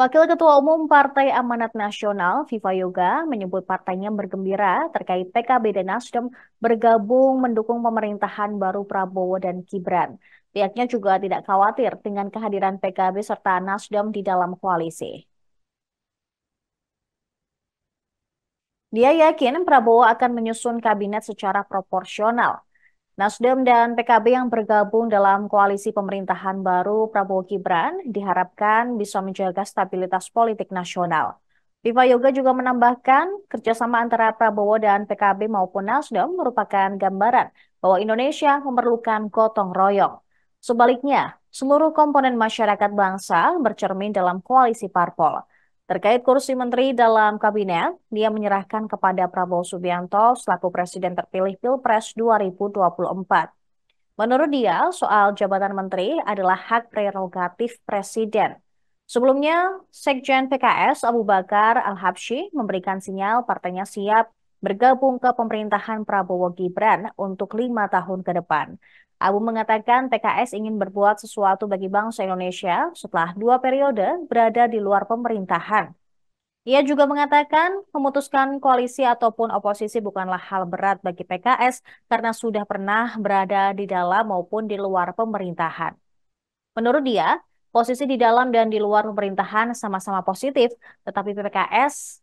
Wakil Ketua Umum Partai Amanat Nasional, Viva Yoga, menyebut partainya bergembira terkait PKB dan Nasdem bergabung mendukung pemerintahan baru Prabowo dan Gibran. Pihaknya juga tidak khawatir dengan kehadiran PKB serta Nasdem di dalam koalisi. Dia yakin Prabowo akan menyusun kabinet secara proporsional. Nasdem dan PKB yang bergabung dalam koalisi pemerintahan baru Prabowo Gibran diharapkan bisa menjaga stabilitas politik nasional. Viva Yoga juga menambahkan kerjasama antara Prabowo dan PKB maupun Nasdem merupakan gambaran bahwa Indonesia memerlukan gotong royong. Sebaliknya, seluruh komponen masyarakat bangsa bercermin dalam koalisi parpol. Terkait kursi menteri dalam kabinet, dia menyerahkan kepada Prabowo Subianto selaku presiden terpilih Pilpres 2024. Menurut dia, soal jabatan menteri adalah hak prerogatif presiden. Sebelumnya, Sekjen PKS Abu Bakar Al-Habsyi memberikan sinyal partainya siap bergabung ke pemerintahan Prabowo Gibran untuk lima tahun ke depan. Abu mengatakan PKS ingin berbuat sesuatu bagi bangsa Indonesia setelah dua periode berada di luar pemerintahan. Ia juga mengatakan memutuskan koalisi ataupun oposisi bukanlah hal berat bagi PKS karena sudah pernah berada di dalam maupun di luar pemerintahan. Menurut dia, posisi di dalam dan di luar pemerintahan sama-sama positif, tetapi PKS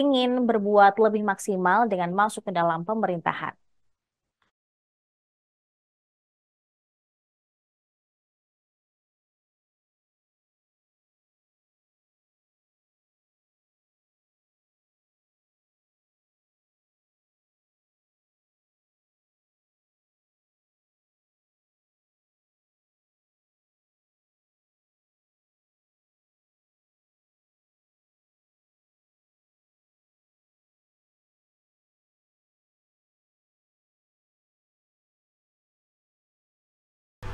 ingin berbuat lebih maksimal dengan masuk ke dalam pemerintahan.